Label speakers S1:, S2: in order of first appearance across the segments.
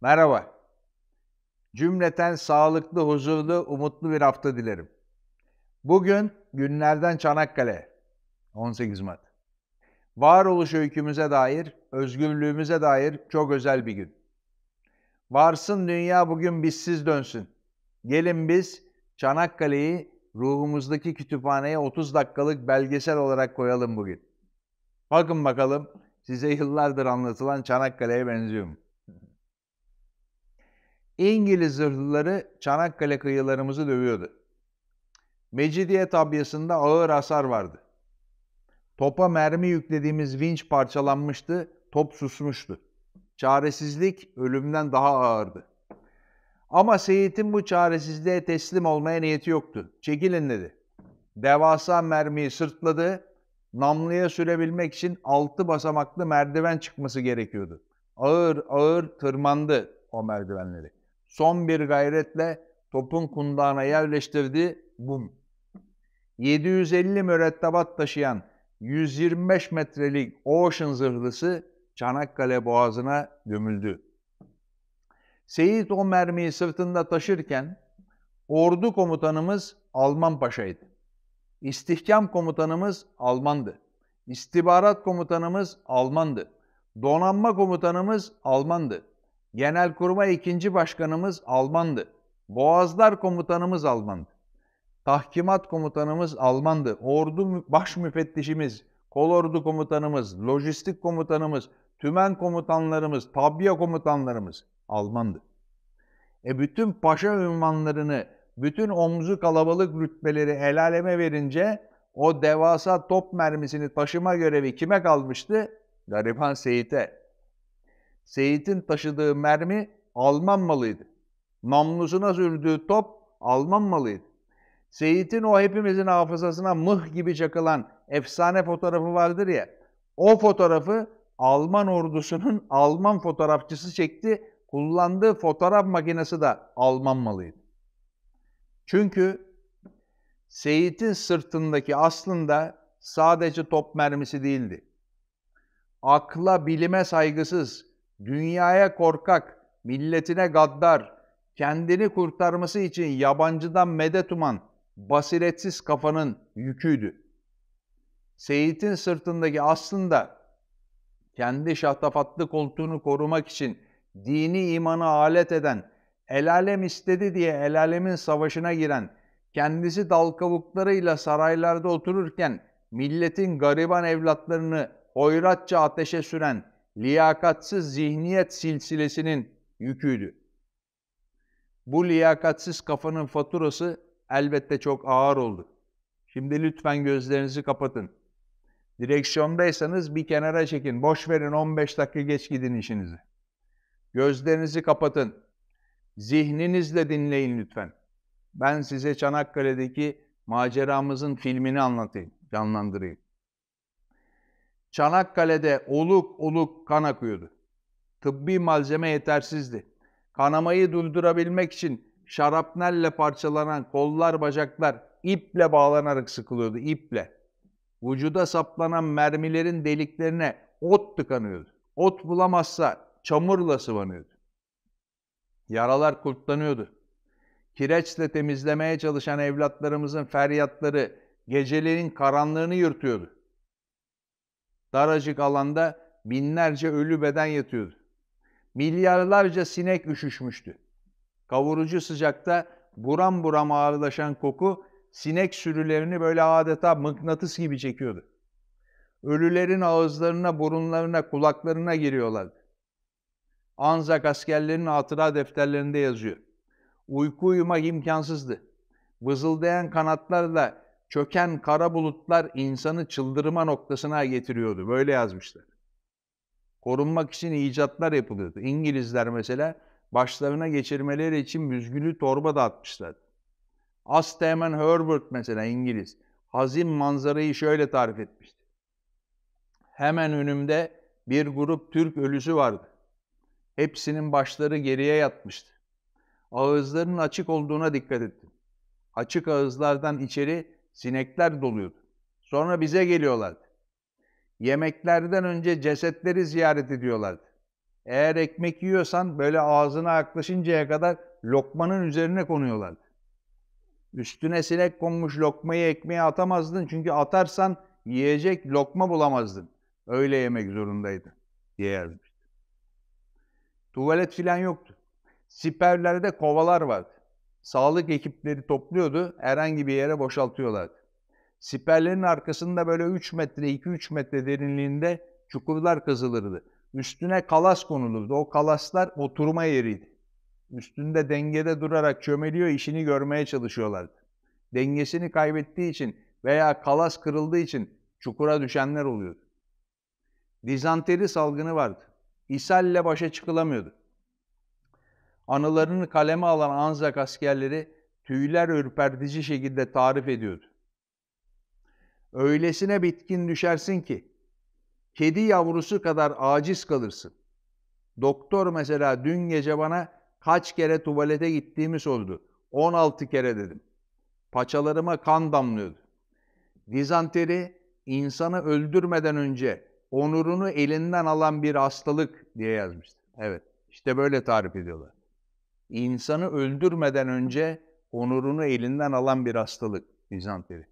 S1: Merhaba. Cümleten sağlıklı, huzurlu, umutlu bir hafta dilerim. Bugün günlerden Çanakkale, 18 Mart. Varoluş öykümüze dair, özgürlüğümüze dair çok özel bir gün. Varsın dünya bugün bizsiz dönsün. Gelin biz Çanakkale'yi ruhumuzdaki kütüphaneye 30 dakikalık belgesel olarak koyalım bugün. Bakın bakalım size yıllardır anlatılan Çanakkale'ye benziyor mu? İngiliz zırhlıları Çanakkale kıyılarımızı dövüyordu. Mecidiye tabyasında ağır hasar vardı. Topa mermi yüklediğimiz vinç parçalanmıştı, top susmuştu. Çaresizlik ölümden daha ağırdı. Ama Seyit'in bu çaresizliğe teslim olmaya niyeti yoktu. Çekilin dedi. Devasa mermiyi sırtladı. Namluya sürebilmek için altı basamaklı merdiven çıkması gerekiyordu. Ağır ağır tırmandı o merdivenleri. Son bir gayretle topun kundağına yerleştirdi. Bum. 750 mürettebat taşıyan 125 metrelik Ocean zırhlısı Çanakkale boğazına gömüldü. Seyit o mermiyi sırtında taşırken ordu komutanımız Alman Paşa'ydı. İstihkam komutanımız Almandı. İstihbarat komutanımız Almandı. Donanma komutanımız Almandı. Genelkurmay ikinci başkanımız Almandı. Boğazlar komutanımız Almandı. Tahkimat komutanımız Almandı. Ordu baş müfettişimiz, kolordu komutanımız, lojistik komutanımız, tümen komutanlarımız, tabiye komutanlarımız Almandı. E bütün paşa ünvanlarını, bütün omzu kalabalık rütbeleri el aleme verince o devasa top mermisini taşıma görevi kime kalmıştı? Gariban Seyit'e. Seyit'in taşıdığı mermi Alman malıydı. Namlusuna sürdüğü top Alman malıydı. Seyit'in o hepimizin hafızasına mıh gibi çakılan efsane fotoğrafı vardır ya. O fotoğrafı Alman ordusunun Alman fotoğrafçısı çekti. Kullandığı fotoğraf makinesi de Alman malıydı. Çünkü Seyit'in sırtındaki aslında sadece top mermisi değildi. Akla, bilime saygısız, dünyaya korkak, milletine gaddar, kendini kurtarması için yabancıdan medet uman, basiretsiz kafanın yüküydü. Seyit'in sırtındaki aslında kendi şahtafatlı koltuğunu korumak için dini imanı alet eden, el alem istedi diye el alemin savaşına giren, kendisi dal kavuklarıyla saraylarda otururken milletin gariban evlatlarını hoyratça ateşe süren, liyakatsız zihniyet silsilesinin yüküydü. Bu liyakatsız kafanın faturası elbette çok ağır oldu. Şimdi lütfen gözlerinizi kapatın. Direksiyondaysanız bir kenara çekin. Boş verin 15 dakika geç gidin işinizi. Gözlerinizi kapatın. Zihninizle dinleyin lütfen. Ben size Çanakkale'deki maceramızın filmini anlatayım, canlandırayım. Çanakkale'de oluk oluk kan akıyordu. Tıbbi malzeme yetersizdi. Kanamayı durdurabilmek için şarapnelle parçalanan kollar bacaklar iple bağlanarak sıkılıyordu, iple. Vücuda saplanan mermilerin deliklerine ot tıkanıyordu. Ot bulamazsa çamurla sıvanıyordu. Yaralar kurtlanıyordu. Kireçle temizlemeye çalışan evlatlarımızın feryatları gecelerin karanlığını yırtıyordu. Daracık alanda binlerce ölü beden yatıyordu. Milyarlarca sinek üşüşmüştü. Kavurucu sıcakta buram buram ağırlaşan koku sinek sürülerini böyle adeta mıknatıs gibi çekiyordu. Ölülerin ağızlarına, burunlarına, kulaklarına giriyorlardı. Anzak askerlerinin hatıra defterlerinde yazıyor. Uyku uyumak imkansızdı. Vızıldayan kanatlarla çöken kara bulutlar insanı çıldırma noktasına getiriyordu. Böyle yazmışlar. Korunmak için icatlar yapılıyordu. İngilizler mesela başlarına geçirmeleri için müzgülü torba dağıtmışlardı. Asteğmen Herbert mesela İngiliz. Hazin manzarayı şöyle tarif etmişti. Hemen önümde bir grup Türk ölüsü vardı. Hepsinin başları geriye yatmıştı. Ağızlarının açık olduğuna dikkat ettim. Açık ağızlardan içeri Sinekler doluyordu. Sonra bize geliyorlardı. Yemeklerden önce cesetleri ziyaret ediyorlardı. Eğer ekmek yiyorsan böyle ağzına yaklaşıncaya kadar lokmanın üzerine konuyorlardı. Üstüne sinek konmuş lokmayı ekmeğe atamazdın çünkü atarsan yiyecek lokma bulamazdın. Öyle yemek zorundaydı diye yazmıştı. Tuvalet filan yoktu. Siperlerde kovalar vardı sağlık ekipleri topluyordu, herhangi bir yere boşaltıyorlardı. Siperlerin arkasında böyle 3 metre, 2-3 metre derinliğinde çukurlar kazılırdı. Üstüne kalas konulurdu. O kalaslar oturma yeriydi. Üstünde dengede durarak çömeliyor, işini görmeye çalışıyorlardı. Dengesini kaybettiği için veya kalas kırıldığı için çukura düşenler oluyordu. Dizanteri salgını vardı. İshalle başa çıkılamıyordu anılarını kaleme alan Anzak askerleri tüyler ürpertici şekilde tarif ediyordu. Öylesine bitkin düşersin ki kedi yavrusu kadar aciz kalırsın. Doktor mesela dün gece bana kaç kere tuvalete gittiğimi sordu. 16 kere dedim. Paçalarıma kan damlıyordu. Dizanteri insanı öldürmeden önce onurunu elinden alan bir hastalık diye yazmıştı. Evet işte böyle tarif ediyorlar insanı öldürmeden önce onurunu elinden alan bir hastalık Bizantleri.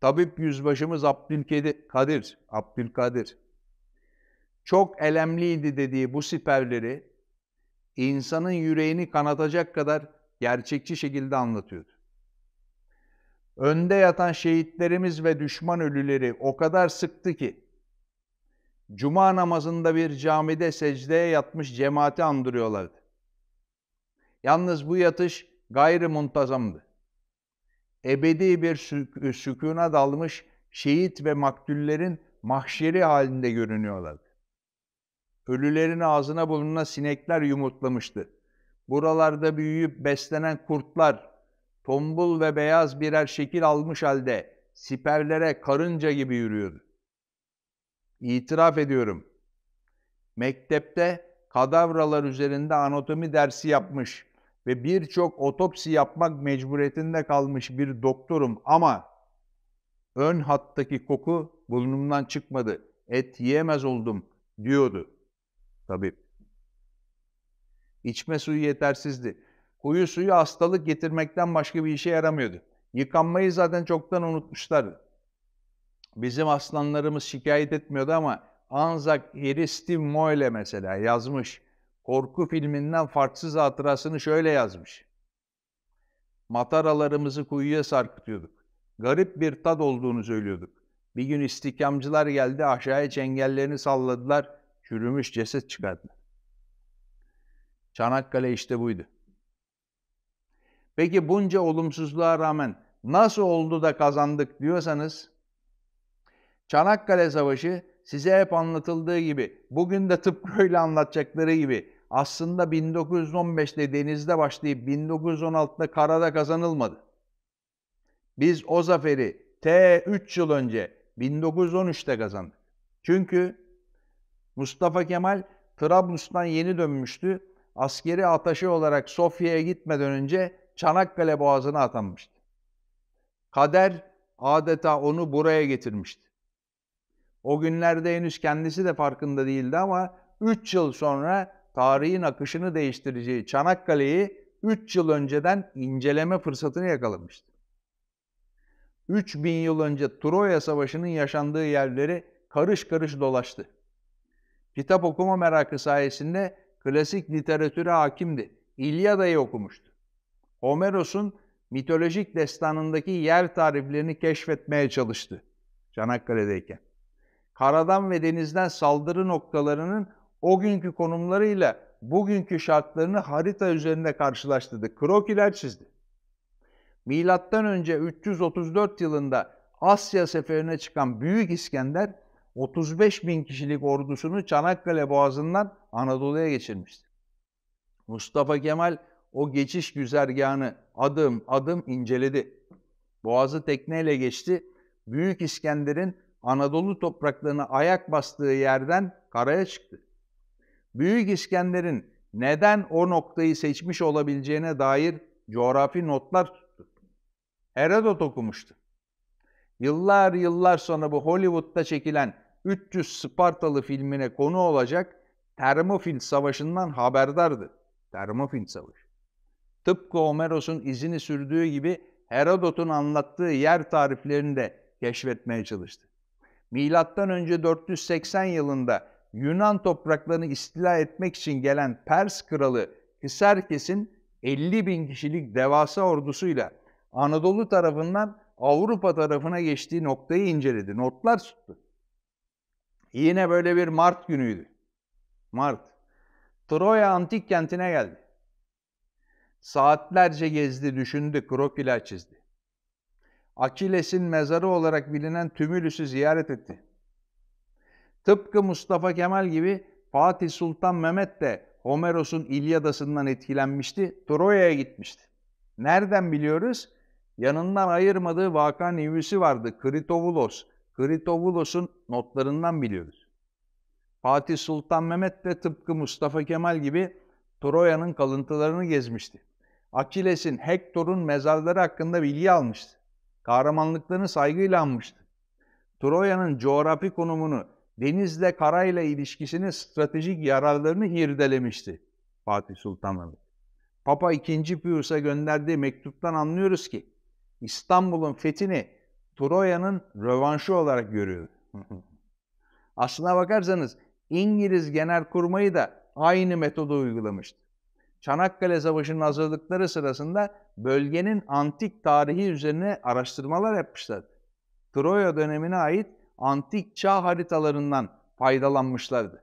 S1: Tabip yüzbaşımız Abdülkadir, Abdülkadir çok elemliydi dediği bu siperleri insanın yüreğini kanatacak kadar gerçekçi şekilde anlatıyordu. Önde yatan şehitlerimiz ve düşman ölüleri o kadar sıktı ki cuma namazında bir camide secdeye yatmış cemaati andırıyorlardı. Yalnız bu yatış gayri muntazamdı. Ebedi bir sük sükuna dalmış şehit ve maktüllerin mahşeri halinde görünüyorlardı. Ölülerin ağzına bulunan sinekler yumurtlamıştı. Buralarda büyüyüp beslenen kurtlar, tombul ve beyaz birer şekil almış halde siperlere karınca gibi yürüyordu. İtiraf ediyorum. Mektepte kadavralar üzerinde anatomi dersi yapmış, ve birçok otopsi yapmak mecburiyetinde kalmış bir doktorum ama ön hattaki koku burnumdan çıkmadı. Et yiyemez oldum diyordu tabip. İçme suyu yetersizdi. Kuyu suyu hastalık getirmekten başka bir işe yaramıyordu. Yıkanmayı zaten çoktan unutmuşlardı. Bizim aslanlarımız şikayet etmiyordu ama Anzak Iristi Moyle mesela yazmış korku filminden farksız hatırasını şöyle yazmış. Mataralarımızı kuyuya sarkıtıyorduk. Garip bir tad olduğunu söylüyorduk. Bir gün istikamcılar geldi aşağıya çengellerini salladılar. Çürümüş ceset çıkardı. Çanakkale işte buydu. Peki bunca olumsuzluğa rağmen nasıl oldu da kazandık diyorsanız Çanakkale Savaşı size hep anlatıldığı gibi bugün de tıpkı öyle anlatacakları gibi aslında 1915'te denizde başlayıp 1916'da karada kazanılmadı. Biz o zaferi T 3 yıl önce 1913'te kazandık. Çünkü Mustafa Kemal Trablus'tan yeni dönmüştü. Askeri ataşı olarak Sofya'ya gitmeden önce Çanakkale Boğazı'na atanmıştı. Kader adeta onu buraya getirmişti. O günlerde henüz kendisi de farkında değildi ama 3 yıl sonra tarihin akışını değiştireceği Çanakkale'yi 3 yıl önceden inceleme fırsatını yakalamıştı. 3000 yıl önce Troya Savaşı'nın yaşandığı yerleri karış karış dolaştı. Kitap okuma merakı sayesinde klasik literatüre hakimdi. İlyada'yı okumuştu. Homeros'un mitolojik destanındaki yer tariflerini keşfetmeye çalıştı Çanakkale'deyken. Karadan ve denizden saldırı noktalarının o günkü konumlarıyla bugünkü şartlarını harita üzerinde karşılaştırdı. Krokiler çizdi. Milattan önce 334 yılında Asya seferine çıkan Büyük İskender 35 bin kişilik ordusunu Çanakkale Boğazı'ndan Anadolu'ya geçirmişti. Mustafa Kemal o geçiş güzergahını adım adım inceledi. Boğazı tekneyle geçti. Büyük İskender'in Anadolu topraklarına ayak bastığı yerden karaya çıktı. Büyük İskender'in neden o noktayı seçmiş olabileceğine dair coğrafi notlar tuttu. Herodot okumuştu. Yıllar yıllar sonra bu Hollywood'da çekilen 300 Spartalı filmine konu olacak Termofil Savaşı'ndan haberdardı. Termofil Savaşı. Tıpkı Homeros'un izini sürdüğü gibi Herodot'un anlattığı yer tariflerini de keşfetmeye çalıştı. Milattan önce 480 yılında Yunan topraklarını istila etmek için gelen Pers kralı Hisarkes'in 50 bin kişilik devasa ordusuyla Anadolu tarafından Avrupa tarafına geçtiği noktayı inceledi. Notlar tuttu. Yine böyle bir Mart günüydü. Mart. Troya antik kentine geldi. Saatlerce gezdi, düşündü, krokiler çizdi. Akiles'in mezarı olarak bilinen Tümülüs'ü ziyaret etti. Tıpkı Mustafa Kemal gibi Fatih Sultan Mehmet de Homeros'un İlyadası'ndan etkilenmişti, Troya'ya gitmişti. Nereden biliyoruz? Yanından ayırmadığı vaka nüvüsü vardı, Kritovulos. Kritovulos'un notlarından biliyoruz. Fatih Sultan Mehmet de tıpkı Mustafa Kemal gibi Troya'nın kalıntılarını gezmişti. Akiles'in, Hektor'un mezarları hakkında bilgi almıştı. Kahramanlıklarını saygıyla anmıştı. Troya'nın coğrafi konumunu denizle karayla ilişkisini stratejik yararlarını irdelemişti Fatih Sultan Mehmet. Papa II. Pius'a gönderdiği mektuptan anlıyoruz ki İstanbul'un fethini Troya'nın rövanşı olarak görüyor. Aslına bakarsanız İngiliz genel kurmayı da aynı metodu uygulamıştı. Çanakkale Savaşı'nın hazırlıkları sırasında bölgenin antik tarihi üzerine araştırmalar yapmışlar. Troya dönemine ait antik çağ haritalarından faydalanmışlardı.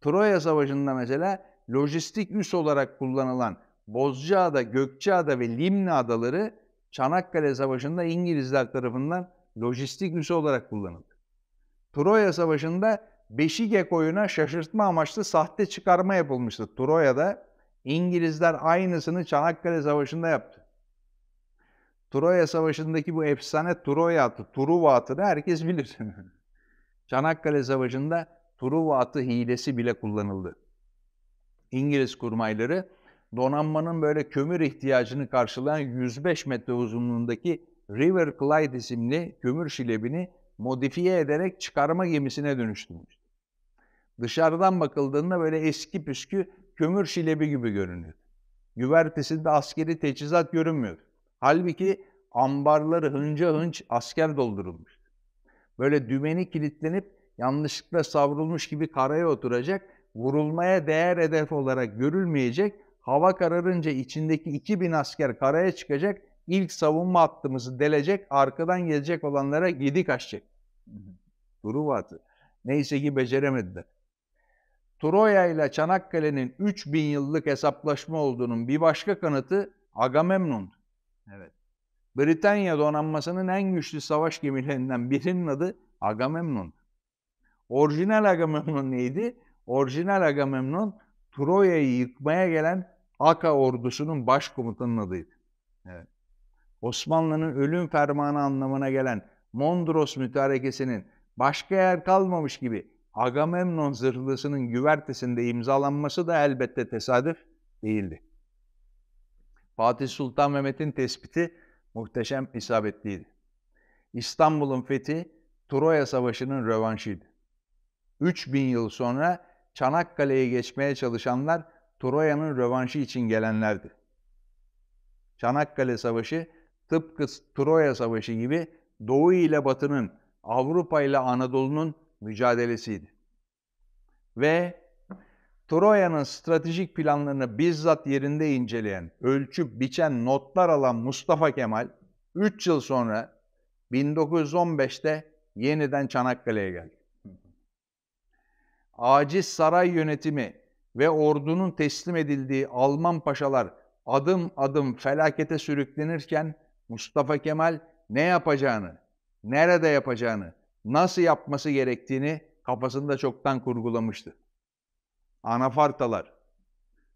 S1: Troya Savaşı'nda mesela lojistik üs olarak kullanılan Bozcaada, Gökçeada ve Limna adaları Çanakkale Savaşı'nda İngilizler tarafından lojistik üs olarak kullanıldı. Troya Savaşı'nda Beşige koyuna şaşırtma amaçlı sahte çıkarma yapılmıştı. Troya'da İngilizler aynısını Çanakkale Savaşı'nda yaptı. Troya Savaşı'ndaki bu efsane Troya atı, Truva atını herkes bilir. Çanakkale Savaşı'nda Truva atı hilesi bile kullanıldı. İngiliz kurmayları donanmanın böyle kömür ihtiyacını karşılayan 105 metre uzunluğundaki River Clyde isimli kömür şilebini modifiye ederek çıkarma gemisine dönüştürmüş. Dışarıdan bakıldığında böyle eski püskü kömür şilebi gibi görünüyor. Güvertesinde askeri teçhizat görünmüyor. Halbuki ambarları hınca hınç asker doldurulmuş. Böyle dümeni kilitlenip yanlışlıkla savrulmuş gibi karaya oturacak, vurulmaya değer hedef olarak görülmeyecek, hava kararınca içindeki 2000 asker karaya çıkacak, ilk savunma hattımızı delecek, arkadan gelecek olanlara gidi kaçacak. Duruvatı. Neyse ki beceremediler. Troya ile Çanakkale'nin 3000 yıllık hesaplaşma olduğunun bir başka kanıtı Agamemnon'du. Evet. Britanya donanmasının en güçlü savaş gemilerinden birinin adı Agamemnon. Orijinal Agamemnon neydi? Orijinal Agamemnon Troya'yı yıkmaya gelen Aka ordusunun başkomutanın adıydı. Evet. Osmanlı'nın ölüm fermanı anlamına gelen Mondros mütarekesinin başka yer kalmamış gibi Agamemnon zırhlısının güvertesinde imzalanması da elbette tesadüf değildi. Fatih Sultan Mehmet'in tespiti muhteşem isabetliydi. İstanbul'un fethi Troya Savaşı'nın rövanşıydı. 3000 yıl sonra Çanakkale'yi geçmeye çalışanlar Troya'nın rövanşı için gelenlerdi. Çanakkale Savaşı tıpkı Troya Savaşı gibi Doğu ile Batı'nın, Avrupa ile Anadolu'nun mücadelesiydi. Ve Troya'nın stratejik planlarını bizzat yerinde inceleyen, ölçüp biçen notlar alan Mustafa Kemal 3 yıl sonra 1915'te yeniden Çanakkale'ye geldi. Aciz saray yönetimi ve ordunun teslim edildiği Alman paşalar adım adım felakete sürüklenirken Mustafa Kemal ne yapacağını, nerede yapacağını, nasıl yapması gerektiğini kafasında çoktan kurgulamıştı. Anafartalar.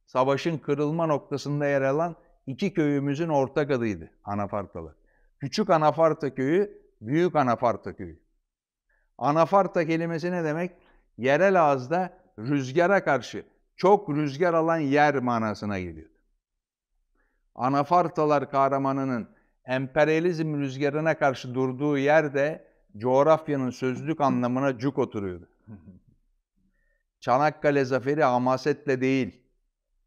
S1: Savaşın kırılma noktasında yer alan iki köyümüzün ortak adıydı Anafartalar. Küçük Anafarta köyü, Büyük Anafarta köyü. Anafarta kelimesi ne demek? Yerel ağızda rüzgara karşı çok rüzgar alan yer manasına geliyor. Anafartalar kahramanının emperyalizm rüzgarına karşı durduğu yerde coğrafyanın sözlük anlamına cuk oturuyordu. Çanakkale zaferi hamasetle değil,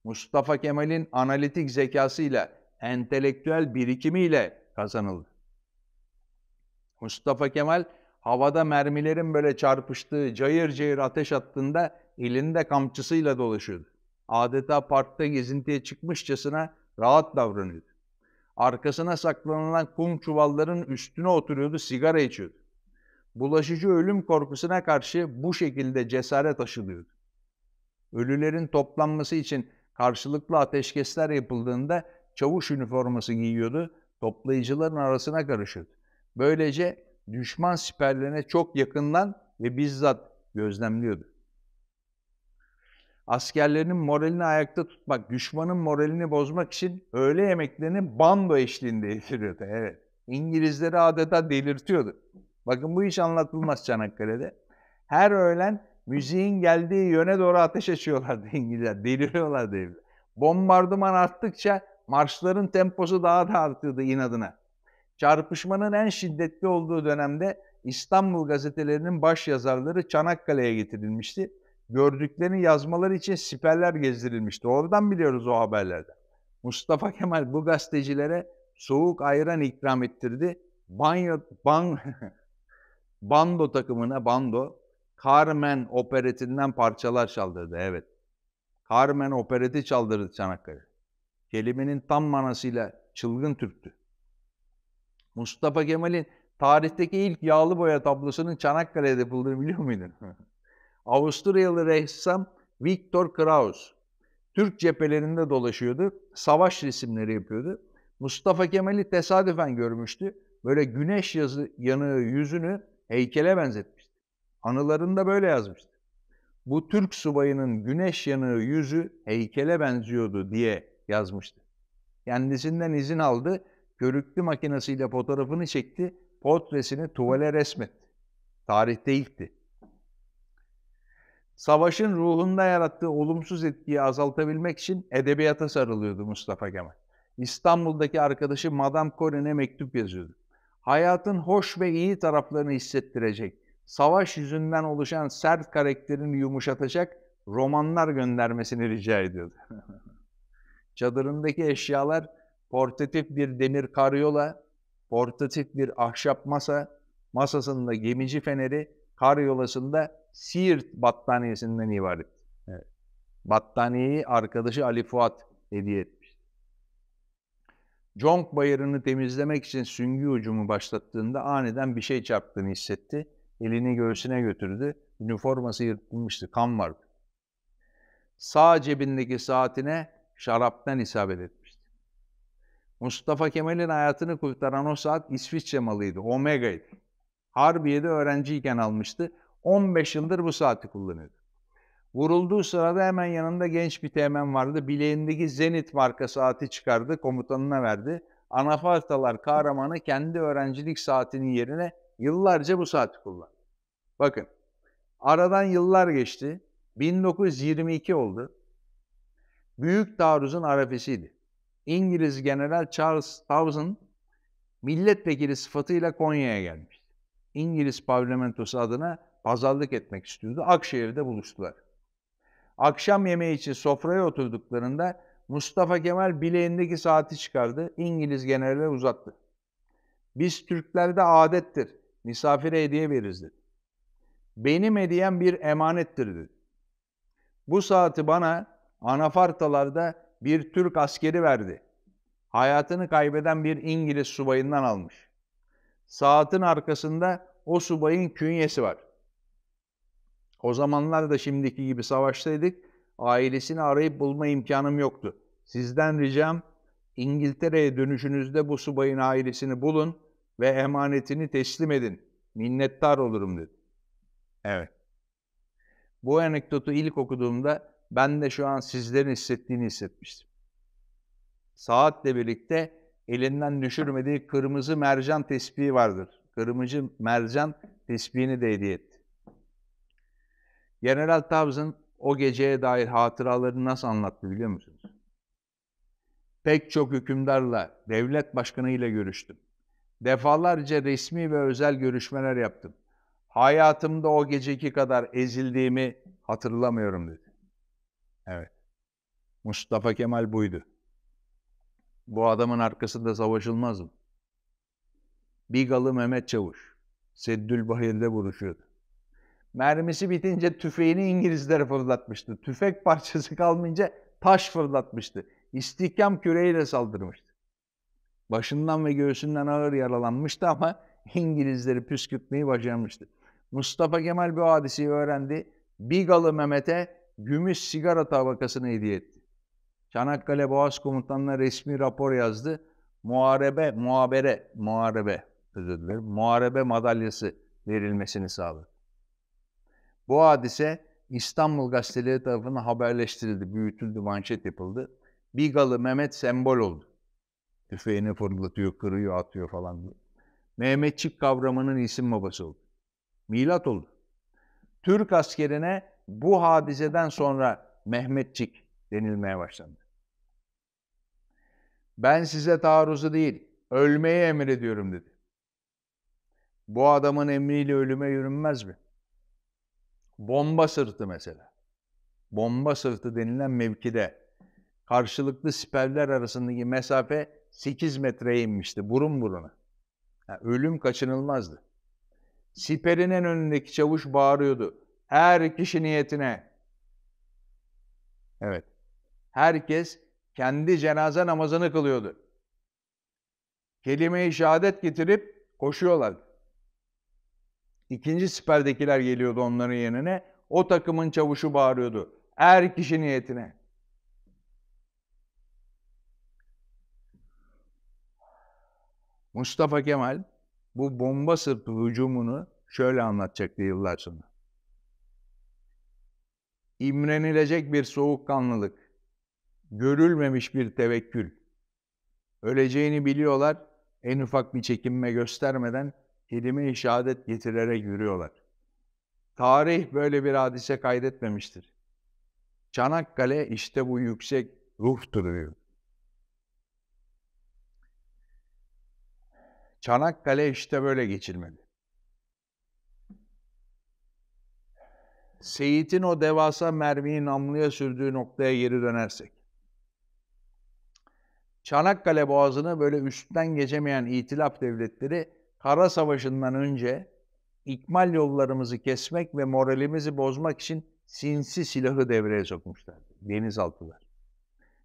S1: Mustafa Kemal'in analitik zekasıyla, entelektüel birikimiyle kazanıldı. Mustafa Kemal havada mermilerin böyle çarpıştığı, cayır cayır ateş attığında elinde kamçısıyla dolaşıyordu. Adeta parkta gezintiye çıkmışçasına rahat davranıyordu. Arkasına saklanılan kum çuvalların üstüne oturuyordu, sigara içiyordu bulaşıcı ölüm korkusuna karşı bu şekilde cesaret aşılıyordu. Ölülerin toplanması için karşılıklı ateşkesler yapıldığında çavuş üniforması giyiyordu, toplayıcıların arasına karışıyordu. Böylece düşman siperlerine çok yakından ve bizzat gözlemliyordu. Askerlerinin moralini ayakta tutmak, düşmanın moralini bozmak için öğle yemeklerini bando eşliğinde yediriyordu. Evet. İngilizleri adeta delirtiyordu. Bakın bu hiç anlatılmaz Çanakkale'de. Her öğlen müziğin geldiği yöne doğru ateş açıyorlardı İngilizler. Deliriyorlardı evde. Bombardıman arttıkça marşların temposu daha da artıyordu inadına. Çarpışmanın en şiddetli olduğu dönemde İstanbul gazetelerinin baş yazarları Çanakkale'ye getirilmişti. Gördüklerini yazmaları için siperler gezdirilmişti. Oradan biliyoruz o haberlerde. Mustafa Kemal bu gazetecilere soğuk ayran ikram ettirdi. Banyo, ban, bando takımına bando Carmen operetinden parçalar çaldırdı. Evet. Carmen opereti çaldırdı Çanakkale. Kelimenin tam manasıyla çılgın Türktü. Mustafa Kemal'in tarihteki ilk yağlı boya tablosunun Çanakkale'de yapıldığını biliyor muydun? Avusturyalı ressam Viktor Kraus. Türk cephelerinde dolaşıyordu. Savaş resimleri yapıyordu. Mustafa Kemal'i tesadüfen görmüştü. Böyle güneş yazı yanığı yüzünü heykele benzetmişti. Anılarında böyle yazmıştı. Bu Türk subayının güneş yanığı yüzü heykele benziyordu diye yazmıştı. Kendisinden izin aldı, körüklü makinesiyle fotoğrafını çekti, portresini tuvale resmetti. Tarihte ilkti. Savaşın ruhunda yarattığı olumsuz etkiyi azaltabilmek için edebiyata sarılıyordu Mustafa Kemal. İstanbul'daki arkadaşı Madame Corin'e mektup yazıyordu hayatın hoş ve iyi taraflarını hissettirecek, savaş yüzünden oluşan sert karakterini yumuşatacak romanlar göndermesini rica ediyordu. Çadırındaki eşyalar portatif bir demir karyola, portatif bir ahşap masa, masasında gemici feneri, karyolasında Siirt battaniyesinden ibaret. Evet. Battaniyeyi arkadaşı Ali Fuat hediye etti. Jong bayırını temizlemek için süngü ucumu başlattığında aniden bir şey çarptığını hissetti. Elini göğsüne götürdü. Üniforması yırtılmıştı, kan vardı. Sağ cebindeki saatine şaraptan isabet etmişti. Mustafa Kemal'in hayatını kurtaran o saat İsviçre malıydı, Omega'ydı. Harbiye'de öğrenciyken almıştı. 15 yıldır bu saati kullanıyordu. Vurulduğu sırada hemen yanında genç bir teğmen vardı. Bileğindeki Zenit marka saati çıkardı, komutanına verdi. Anafartalar kahramanı kendi öğrencilik saatinin yerine yıllarca bu saati kullandı. Bakın, aradan yıllar geçti. 1922 oldu. Büyük taarruzun arefesiydi. İngiliz General Charles Townsend milletvekili sıfatıyla Konya'ya gelmiş. İngiliz parlamentosu adına pazarlık etmek istiyordu. Akşehir'de buluştular. Akşam yemeği için sofraya oturduklarında Mustafa Kemal bileğindeki saati çıkardı, İngiliz generale uzattı. Biz Türklerde adettir, misafire hediye veririz dedi. Benim hediyem bir emanettir dedi. Bu saati bana Anafartalarda bir Türk askeri verdi. Hayatını kaybeden bir İngiliz subayından almış. Saatin arkasında o subayın künyesi var. O zamanlar da şimdiki gibi savaştaydık. Ailesini arayıp bulma imkanım yoktu. Sizden ricam İngiltere'ye dönüşünüzde bu subayın ailesini bulun ve emanetini teslim edin. Minnettar olurum dedi. Evet. Bu anekdotu ilk okuduğumda ben de şu an sizlerin hissettiğini hissetmiştim. Saatle birlikte elinden düşürmediği kırmızı mercan tespihi vardır. Kırmızı mercan tespihini de hediye etti. General Tavz'ın o geceye dair hatıralarını nasıl anlattı biliyor musunuz? Pek çok hükümdarla, devlet başkanı ile görüştüm. Defalarca resmi ve özel görüşmeler yaptım. Hayatımda o geceki kadar ezildiğimi hatırlamıyorum dedi. Evet. Mustafa Kemal buydu. Bu adamın arkasında savaşılmaz mı? Bigalı Mehmet Çavuş, Seddül Bahir'de vuruşuyordu. Mermisi bitince tüfeğini İngilizlere fırlatmıştı. Tüfek parçası kalmayınca taş fırlatmıştı. İstihkam küreğiyle saldırmıştı. Başından ve göğsünden ağır yaralanmıştı ama İngilizleri püskürtmeyi başarmıştı. Mustafa Kemal bu hadiseyi öğrendi. Bigalı Mehmet'e gümüş sigara tabakasını hediye etti. Çanakkale Boğaz Komutanı'na resmi rapor yazdı. Muharebe, muhabere, muharebe, özür dilerim, muharebe madalyası verilmesini sağladı. Bu hadise İstanbul gazeteleri tarafından haberleştirildi, büyütüldü, manşet yapıldı. Bigalı Mehmet sembol oldu. Tüfeğini fırlatıyor, kırıyor, atıyor falan. Mehmetçik kavramının isim babası oldu. Milat oldu. Türk askerine bu hadiseden sonra Mehmetçik denilmeye başlandı. Ben size taarruzu değil, ölmeyi emrediyorum dedi. Bu adamın emriyle ölüme yürünmez mi? Bomba sırtı mesela. Bomba sırtı denilen mevkide karşılıklı siperler arasındaki mesafe 8 metreye inmişti burun buruna. Yani ölüm kaçınılmazdı. Siperin en önündeki çavuş bağırıyordu. Her kişi niyetine. Evet. Herkes kendi cenaze namazını kılıyordu. Kelime-i şehadet getirip koşuyorlardı ikinci siperdekiler geliyordu onların yerine. O takımın çavuşu bağırıyordu. Er kişi niyetine. Mustafa Kemal bu bomba sırtı hücumunu şöyle anlatacaktı yıllar sonra. İmrenilecek bir soğukkanlılık, görülmemiş bir tevekkül. Öleceğini biliyorlar, en ufak bir çekinme göstermeden kelime-i şehadet getirerek yürüyorlar. Tarih böyle bir hadise kaydetmemiştir. Çanakkale işte bu yüksek ruhtur diyor. Çanakkale işte böyle geçilmedi. Seyit'in o devasa mermiyi namluya sürdüğü noktaya geri dönersek. Çanakkale boğazını böyle üstten geçemeyen itilaf devletleri Kara Savaşı'ndan önce ikmal yollarımızı kesmek ve moralimizi bozmak için sinsi silahı devreye sokmuşlardı. Denizaltılar.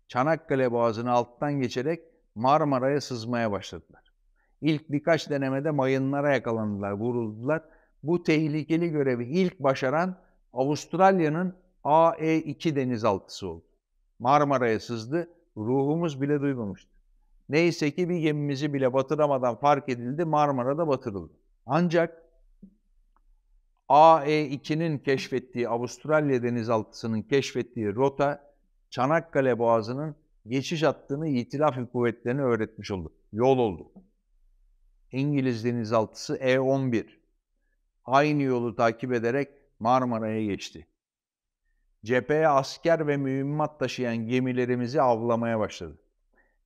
S1: Çanakkale boğazını alttan geçerek Marmara'ya sızmaya başladılar. İlk birkaç denemede mayınlara yakalandılar, vuruldular. Bu tehlikeli görevi ilk başaran Avustralya'nın AE-2 denizaltısı oldu. Marmara'ya sızdı, ruhumuz bile duymamıştı. Neyse ki bir gemimizi bile batıramadan fark edildi, Marmara'da batırıldı. Ancak AE2'nin keşfettiği, Avustralya denizaltısının keşfettiği rota, Çanakkale Boğazı'nın geçiş hattını itilaf kuvvetlerine öğretmiş oldu. Yol oldu. İngiliz denizaltısı E-11 aynı yolu takip ederek Marmara'ya geçti. Cepheye asker ve mühimmat taşıyan gemilerimizi avlamaya başladı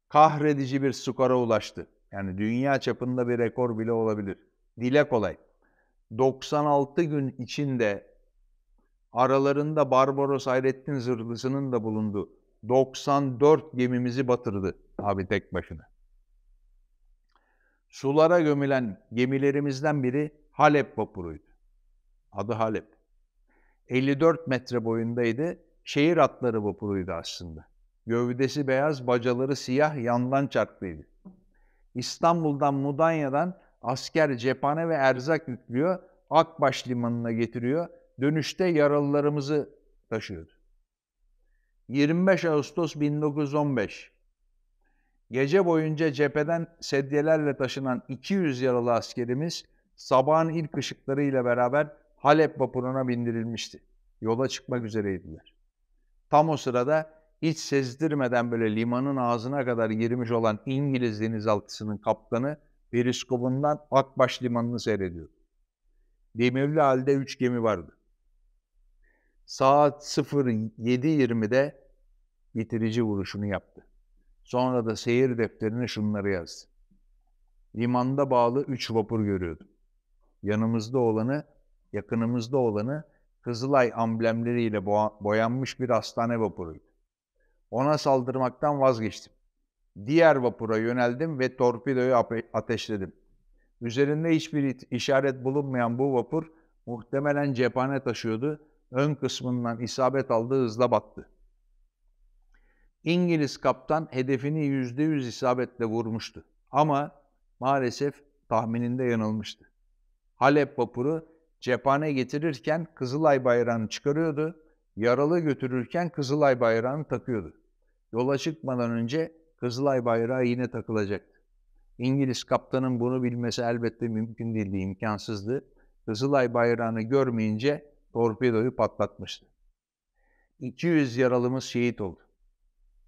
S1: kahredici bir skora ulaştı. Yani dünya çapında bir rekor bile olabilir. Dile kolay. 96 gün içinde aralarında Barbaros Hayrettin Zırhlısı'nın da bulunduğu 94 gemimizi batırdı abi tek başına. Sulara gömülen gemilerimizden biri Halep vapuruydu. Adı Halep. 54 metre boyundaydı. Şehir atları vapuruydu aslında. Gövdesi beyaz, bacaları siyah, yandan çarklıydı. İstanbul'dan, Mudanya'dan asker cephane ve erzak yüklüyor, Akbaş limanına getiriyor. Dönüşte yaralılarımızı taşıyordu. 25 Ağustos 1915. Gece boyunca cepheden sedyelerle taşınan 200 yaralı askerimiz sabahın ilk ışıklarıyla beraber Halep vapuruna bindirilmişti. Yola çıkmak üzereydiler. Tam o sırada hiç sezdirmeden böyle limanın ağzına kadar girmiş olan İngiliz denizaltısının kaptanı periskobundan Akbaş Limanı'nı seyrediyordu. Demirli halde üç gemi vardı. Saat 07.20'de bitirici vuruşunu yaptı. Sonra da seyir defterine şunları yazdı. Limanda bağlı üç vapur görüyordum. Yanımızda olanı, yakınımızda olanı Kızılay amblemleriyle boyanmış bir hastane vapuruydu. Ona saldırmaktan vazgeçtim. Diğer vapura yöneldim ve torpidoyu ateşledim. Üzerinde hiçbir işaret bulunmayan bu vapur muhtemelen cephane taşıyordu. Ön kısmından isabet aldığı hızla battı. İngiliz kaptan hedefini yüzde yüz isabetle vurmuştu. Ama maalesef tahmininde yanılmıştı. Halep vapuru cephane getirirken Kızılay bayrağını çıkarıyordu Yaralı götürürken Kızılay bayrağını takıyordu. Yola çıkmadan önce Kızılay bayrağı yine takılacaktı. İngiliz kaptanın bunu bilmesi elbette mümkün değildi, imkansızdı. Kızılay bayrağını görmeyince torpidoyu patlatmıştı. 200 yaralımız şehit oldu.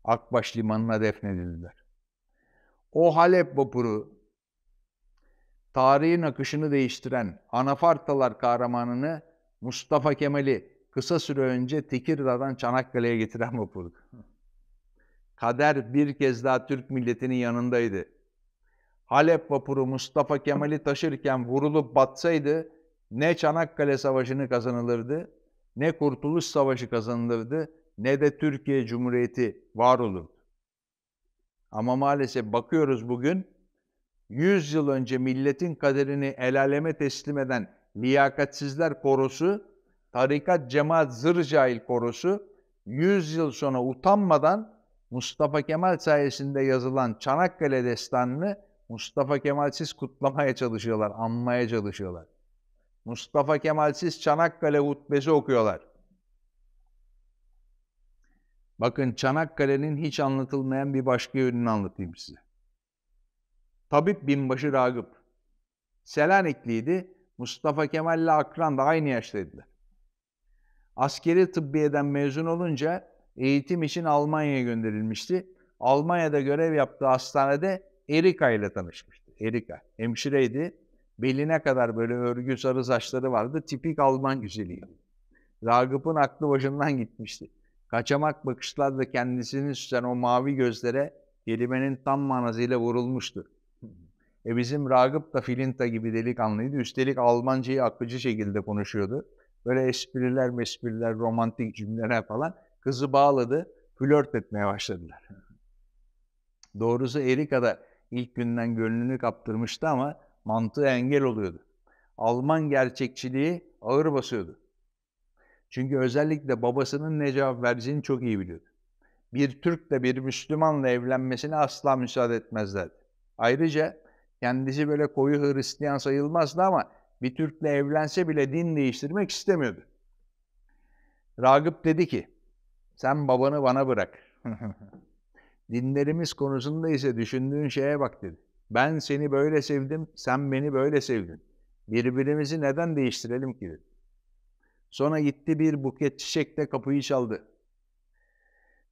S1: Akbaş limanına defnedildiler. O Halep vapuru tarihin akışını değiştiren Anafartalar kahramanını Mustafa Kemal'i kısa süre önce Tekirdağ'dan Çanakkale'ye getiren vapurduk. Kader bir kez daha Türk milletinin yanındaydı. Halep vapuru Mustafa Kemal'i taşırken vurulup batsaydı ne Çanakkale Savaşı'nı kazanılırdı, ne Kurtuluş Savaşı kazanılırdı, ne de Türkiye Cumhuriyeti var olurdu. Ama maalesef bakıyoruz bugün, 100 yıl önce milletin kaderini el aleme teslim eden liyakatsizler korusu. Tarikat Cemaat Zırcail Korosu 100 yıl sonra utanmadan Mustafa Kemal sayesinde yazılan Çanakkale destanını Mustafa Kemalsiz kutlamaya çalışıyorlar, anmaya çalışıyorlar. Mustafa Kemalsiz Çanakkale hutbesi okuyorlar. Bakın Çanakkale'nin hiç anlatılmayan bir başka yönünü anlatayım size. Tabip binbaşı Ragıp. Selanikliydi. Mustafa Kemal ile Akran da aynı yaştaydılar askeri tıbbiyeden mezun olunca eğitim için Almanya'ya gönderilmişti. Almanya'da görev yaptığı hastanede Erika ile tanışmıştı. Erika hemşireydi. Beline kadar böyle örgü sarı saçları vardı. Tipik Alman güzeliydi. Ragıp'ın aklı başından gitmişti. Kaçamak bakışlarla kendisini süsen o mavi gözlere kelimenin tam manasıyla vurulmuştu. E bizim Ragıp da Filinta gibi delikanlıydı. Üstelik Almancayı akıcı şekilde konuşuyordu. Böyle espriler mespriler, romantik cümleler falan. Kızı bağladı, flört etmeye başladılar. Doğrusu Erika da ilk günden gönlünü kaptırmıştı ama mantığı engel oluyordu. Alman gerçekçiliği ağır basıyordu. Çünkü özellikle babasının ne cevap vereceğini çok iyi biliyordu. Bir Türk'le bir Müslümanla evlenmesine asla müsaade etmezlerdi. Ayrıca kendisi böyle koyu Hristiyan sayılmazdı ama bir Türk'le evlense bile din değiştirmek istemiyordu. Ragıp dedi ki, sen babanı bana bırak. Dinlerimiz konusunda ise düşündüğün şeye bak dedi. Ben seni böyle sevdim, sen beni böyle sevdin. Birbirimizi neden değiştirelim ki dedi. Sonra gitti bir buket çiçekle kapıyı çaldı.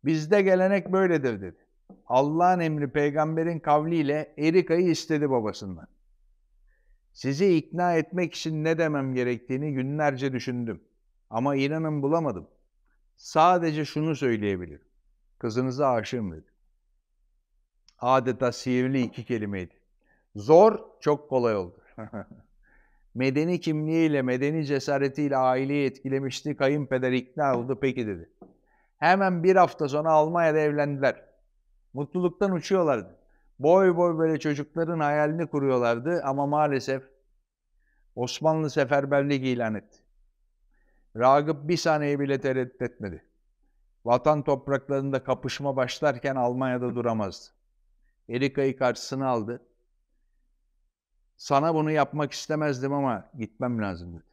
S1: Bizde gelenek böyledir dedi. Allah'ın emri peygamberin kavliyle Erika'yı istedi babasından. Sizi ikna etmek için ne demem gerektiğini günlerce düşündüm. Ama inanın bulamadım. Sadece şunu söyleyebilirim. Kızınıza aşığım dedi. Adeta sihirli iki kelimeydi. Zor, çok kolay oldu. medeni kimliğiyle, medeni cesaretiyle aileyi etkilemişti. Kayınpeder ikna oldu, peki dedi. Hemen bir hafta sonra Almanya'da evlendiler. Mutluluktan uçuyorlardı boy boy böyle çocukların hayalini kuruyorlardı ama maalesef Osmanlı seferberlik ilan etti. Ragıp bir saniye bile tereddüt etmedi. Vatan topraklarında kapışma başlarken Almanya'da duramazdı. Erika'yı karşısına aldı. Sana bunu yapmak istemezdim ama gitmem lazım dedi.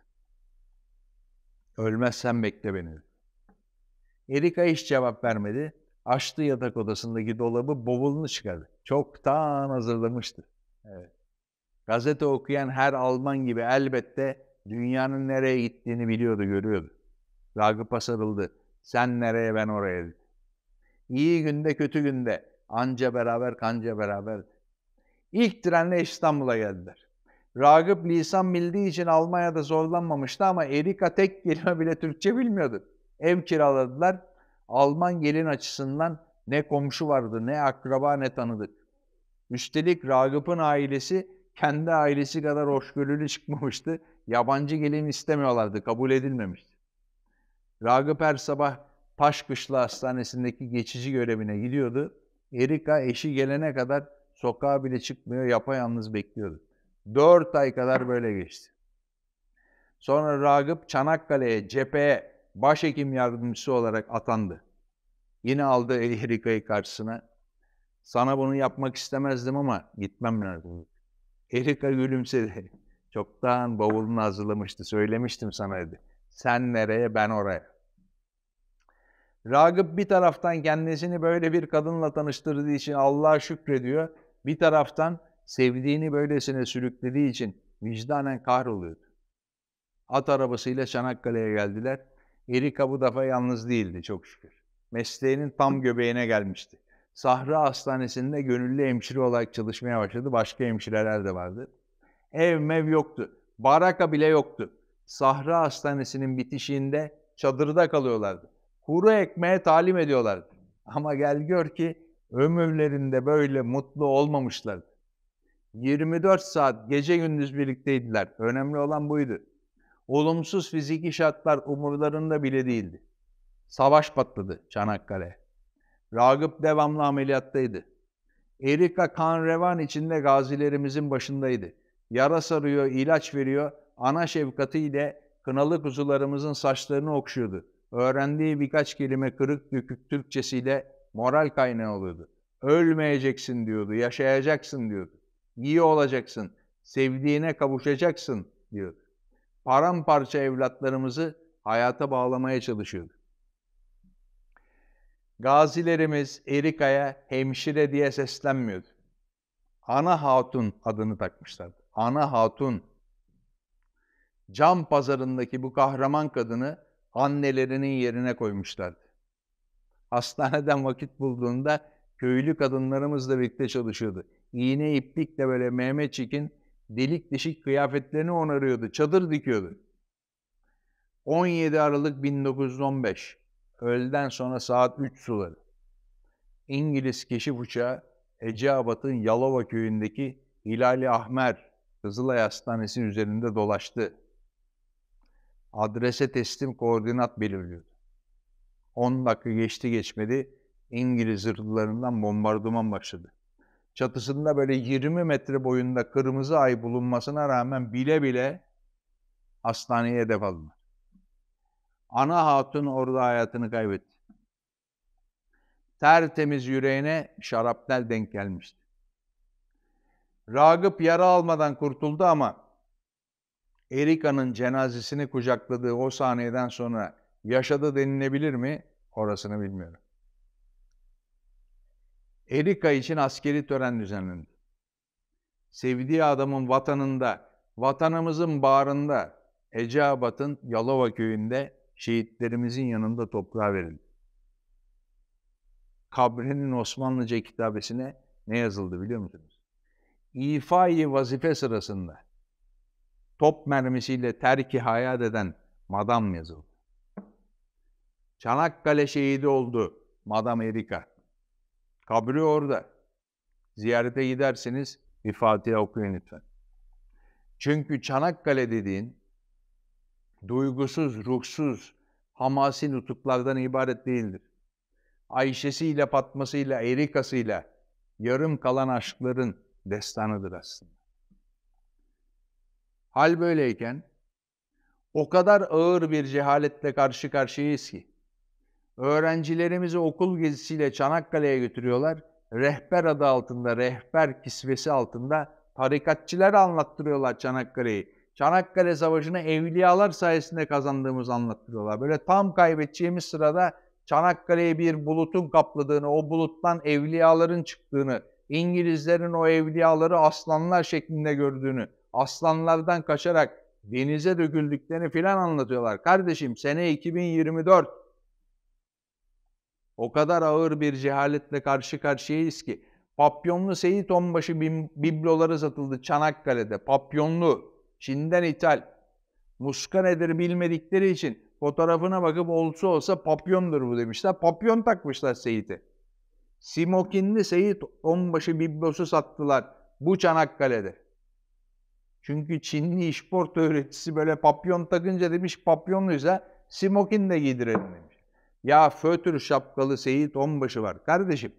S1: Ölmezsen bekle beni dedi. Erika hiç cevap vermedi açtı yatak odasındaki dolabı bavulunu çıkardı. Çoktan hazırlamıştı. Evet. Gazete okuyan her Alman gibi elbette dünyanın nereye gittiğini biliyordu, görüyordu. Ragıp'a sarıldı. Sen nereye ben oraya. İyi günde kötü günde anca beraber kanca beraber. İlk trenle İstanbul'a geldiler. Ragıp lisan bildiği için Almanya'da zorlanmamıştı ama Erika tek kelime bile Türkçe bilmiyordu. Ev kiraladılar, Alman gelin açısından ne komşu vardı, ne akraba, ne tanıdık. Üstelik Ragıp'ın ailesi kendi ailesi kadar hoşgörülü çıkmamıştı. Yabancı gelin istemiyorlardı, kabul edilmemişti. Ragıp her sabah Taşkışla Hastanesi'ndeki geçici görevine gidiyordu. Erika eşi gelene kadar sokağa bile çıkmıyor, yapayalnız bekliyordu. Dört ay kadar böyle geçti. Sonra Ragıp Çanakkale'ye, cepheye başhekim yardımcısı olarak atandı. Yine aldı Elherika'yı karşısına. Sana bunu yapmak istemezdim ama gitmem lazım. Erika gülümsedi. Çoktan bavulunu hazırlamıştı. Söylemiştim sana dedi. Sen nereye ben oraya. Ragıp bir taraftan kendisini böyle bir kadınla tanıştırdığı için Allah'a şükrediyor. Bir taraftan sevdiğini böylesine sürüklediği için vicdanen kahroluyordu. At arabasıyla Çanakkale'ye geldiler. Erika bu defa yalnız değildi çok şükür. Mesleğinin tam göbeğine gelmişti. Sahra Hastanesi'nde gönüllü hemşire olarak çalışmaya başladı. Başka hemşireler de vardı. Ev mev yoktu. Baraka bile yoktu. Sahra Hastanesi'nin bitişiğinde çadırda kalıyorlardı. Kuru ekmeğe talim ediyorlardı. Ama gel gör ki ömürlerinde böyle mutlu olmamışlardı. 24 saat gece gündüz birlikteydiler. Önemli olan buydu. Olumsuz fiziki şartlar umurlarında bile değildi. Savaş patladı Çanakkale. Ragıp devamlı ameliyattaydı. Erika kan revan içinde gazilerimizin başındaydı. Yara sarıyor, ilaç veriyor, ana ile kınalı kuzularımızın saçlarını okşuyordu. Öğrendiği birkaç kelime kırık dökük Türkçesiyle moral kaynağı oluyordu. Ölmeyeceksin diyordu, yaşayacaksın diyordu. İyi olacaksın, sevdiğine kavuşacaksın diyordu paramparça evlatlarımızı hayata bağlamaya çalışıyordu. Gazilerimiz Erika'ya hemşire diye seslenmiyordu. Ana Hatun adını takmışlardı. Ana Hatun. Cam pazarındaki bu kahraman kadını annelerinin yerine koymuşlardı. Hastaneden vakit bulduğunda köylü kadınlarımızla birlikte çalışıyordu. İğne iplikle böyle Mehmetçik'in delik deşik kıyafetlerini onarıyordu, çadır dikiyordu. 17 Aralık 1915, öğleden sonra saat 3 suları. İngiliz keşif bıçağı, Eceabat'ın Yalova köyündeki Hilali Ahmer Kızılay Hastanesi üzerinde dolaştı. Adrese teslim koordinat belirliyordu. 10 dakika geçti geçmedi İngiliz zırhlılarından bombardıman başladı çatısında böyle 20 metre boyunda kırmızı ay bulunmasına rağmen bile bile hastaneye hedef alınır. Ana hatun orada hayatını kaybetti. Tertemiz yüreğine şarapnel denk gelmişti. Ragıp yara almadan kurtuldu ama Erika'nın cenazesini kucakladığı o sahneden sonra yaşadı denilebilir mi? Orasını bilmiyorum. Erika için askeri tören düzenlendi. Sevdiği adamın vatanında, vatanımızın bağrında, Eceabat'ın Yalova köyünde şehitlerimizin yanında toprağa verildi. Kabrinin Osmanlıca kitabesine ne yazıldı biliyor musunuz? İfai vazife sırasında top mermisiyle terki hayat eden madam yazıldı. Çanakkale şehidi oldu madam Erika. Kabri orada. Ziyarete giderseniz bir Fatiha okuyun lütfen. Çünkü Çanakkale dediğin duygusuz, ruhsuz, hamasi nutuklardan ibaret değildir. Ayşesiyle, Fatmasıyla, Erikasıyla yarım kalan aşkların destanıdır aslında. Hal böyleyken o kadar ağır bir cehaletle karşı karşıyayız ki Öğrencilerimizi okul gezisiyle Çanakkale'ye götürüyorlar. Rehber adı altında, rehber kisvesi altında tarikatçılara anlattırıyorlar Çanakkale'yi. Çanakkale Savaşı'nı evliyalar sayesinde kazandığımızı anlattırıyorlar. Böyle tam kaybedeceğimiz sırada Çanakkale'yi bir bulutun kapladığını, o buluttan evliyaların çıktığını, İngilizlerin o evliyaları aslanlar şeklinde gördüğünü, aslanlardan kaçarak denize döküldüklerini filan anlatıyorlar. Kardeşim sene 2024 o kadar ağır bir cehaletle karşı karşıyayız ki. Papyonlu Seyit Onbaşı bibloları satıldı Çanakkale'de. Papyonlu, Çin'den ithal. Muska nedir bilmedikleri için fotoğrafına bakıp olsa olsa papyondur bu demişler. Papyon takmışlar Seyit'e. Simokinli Seyit Onbaşı biblosu sattılar bu Çanakkale'de. Çünkü Çinli işport öğretisi böyle papyon takınca demiş papyonluysa simokin de giydirelim demiş. Ya fötür şapkalı Seyit Onbaşı var. Kardeşim.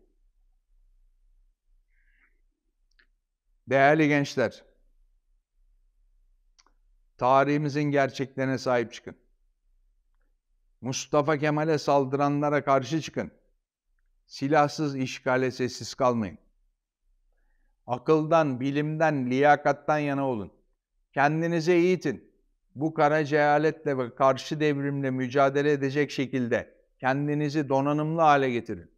S1: Değerli gençler. Tarihimizin gerçeklerine sahip çıkın. Mustafa Kemal'e saldıranlara karşı çıkın. Silahsız işgale sessiz kalmayın. Akıldan, bilimden, liyakattan yana olun. Kendinize eğitin. Bu kara cehaletle ve karşı devrimle mücadele edecek şekilde kendinizi donanımlı hale getirin.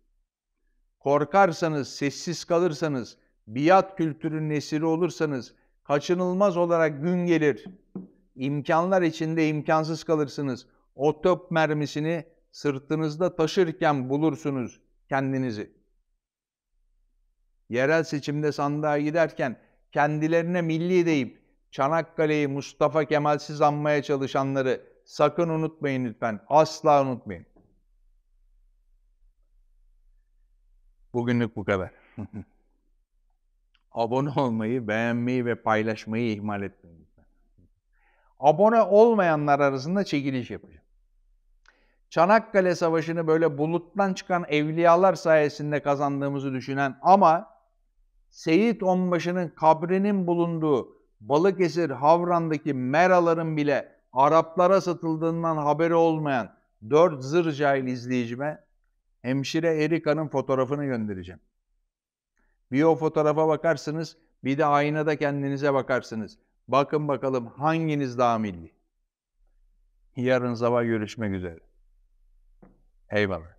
S1: Korkarsanız, sessiz kalırsanız, biat kültürün esiri olursanız kaçınılmaz olarak gün gelir. İmkanlar içinde imkansız kalırsınız. O top mermisini sırtınızda taşırken bulursunuz kendinizi. Yerel seçimde sandığa giderken kendilerine milli deyip Çanakkale'yi Mustafa Kemal'siz anmaya çalışanları sakın unutmayın lütfen. Asla unutmayın. Bugünlük bu kadar. Abone olmayı, beğenmeyi ve paylaşmayı ihmal etmeyin lütfen. Abone olmayanlar arasında çekiliş yapacağım. Çanakkale Savaşı'nı böyle buluttan çıkan evliyalar sayesinde kazandığımızı düşünen ama Seyit Onbaşı'nın kabrinin bulunduğu Balıkesir Havran'daki meraların bile Araplara satıldığından haberi olmayan dört zırcail izleyicime hemşire Erika'nın fotoğrafını göndereceğim. Bir o fotoğrafa bakarsınız, bir de aynada kendinize bakarsınız. Bakın bakalım hanginiz daha milli? Yarın sabah görüşmek üzere. Eyvallah.